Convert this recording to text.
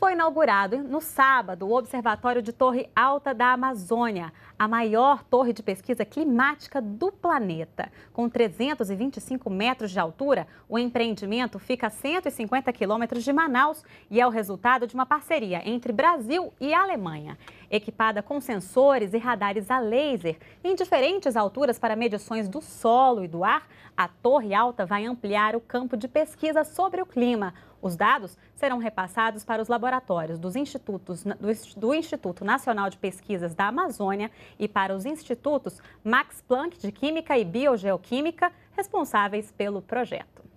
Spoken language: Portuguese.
Foi inaugurado no sábado o Observatório de Torre Alta da Amazônia, a maior torre de pesquisa climática do planeta. Com 325 metros de altura, o empreendimento fica a 150 quilômetros de Manaus e é o resultado de uma parceria entre Brasil e Alemanha. Equipada com sensores e radares a laser em diferentes alturas para medições do solo e do ar, a Torre Alta vai ampliar o campo de pesquisa sobre o clima os dados serão repassados para os laboratórios dos institutos, do, do Instituto Nacional de Pesquisas da Amazônia e para os institutos Max Planck de Química e Biogeoquímica, responsáveis pelo projeto.